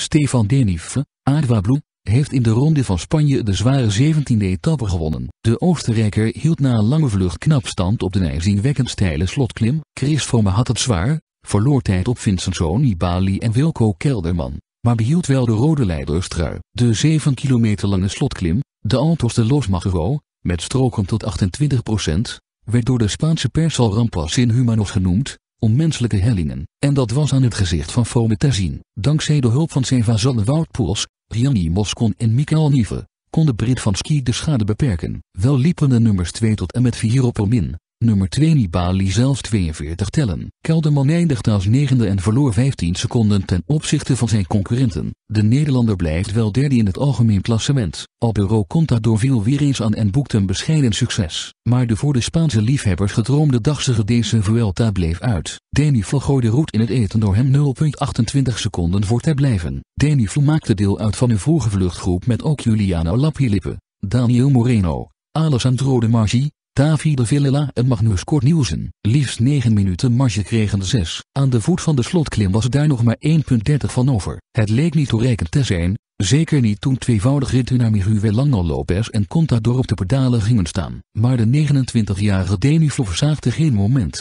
Stefan Denive, Aqua Blue, heeft in de Ronde van Spanje de zware 17e etappe gewonnen. De Oostenrijker hield na een lange vlucht knap stand op de neigingwekkend steile slotklim. Chris Froome had het zwaar, verloor tijd op Vincenzo Bali en Wilco Kelderman, maar behield wel de rode leiderstrui. De 7 kilometer lange slotklim, de Altos de Los Magro, met stroken tot 28%, werd door de Spaanse pers al Rampas humano's genoemd, om menselijke hellingen, en dat was aan het gezicht van Fome te zien. Dankzij de hulp van zijn vazallen Wout Poels, Gianni Moscon en Michael Nieve, kon de Brit van Ski de schade beperken. Wel liepen de nummers 2 tot en met 4 op hem Nummer 2 Nibali zelfs 42 tellen. Kelderman eindigde als negende en verloor 15 seconden ten opzichte van zijn concurrenten. De Nederlander blijft wel derde in het algemeen klassement. Alberto Contador viel weer eens aan en boekte een bescheiden succes. Maar de voor de Spaanse liefhebbers gedroomde dagse deze Vuelta bleef uit. Danny gooide roet in het eten door hem 0,28 seconden voor te blijven. Danny maakte deel uit van een vroege vluchtgroep met ook Juliano Lapilippe, Daniel Moreno, Alessandro de Margie de Villela en Magnus Kort Nieuwsen. Liefst 9 minuten marge kregen de 6. Aan de voet van de slotklim was daar nog maar 1.30 van over. Het leek niet toereikend te zijn, zeker niet toen tweevoudig naar Miguel Lango Lopez en Contador op de pedalen gingen staan. Maar de 29-jarige Denuflo verzaagde geen moment.